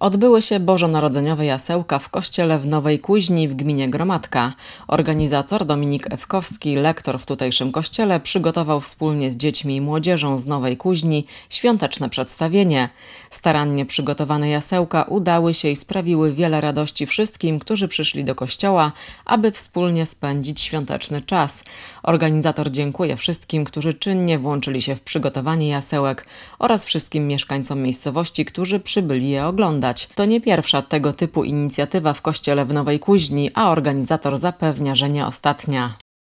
Odbyły się bożonarodzeniowe jasełka w kościele w Nowej Kuźni w gminie Gromadka. Organizator Dominik Ewkowski, lektor w tutejszym kościele, przygotował wspólnie z dziećmi i młodzieżą z Nowej Kuźni świąteczne przedstawienie. Starannie przygotowane jasełka udały się i sprawiły wiele radości wszystkim, którzy przyszli do kościoła, aby wspólnie spędzić świąteczny czas. Organizator dziękuję wszystkim, którzy czynnie włączyli się w przygotowanie jasełek oraz wszystkim mieszkańcom miejscowości, którzy przybyli je oglądać. To nie pierwsza tego typu inicjatywa w kościele w Nowej Kuźni, a organizator zapewnia, że nie ostatnia.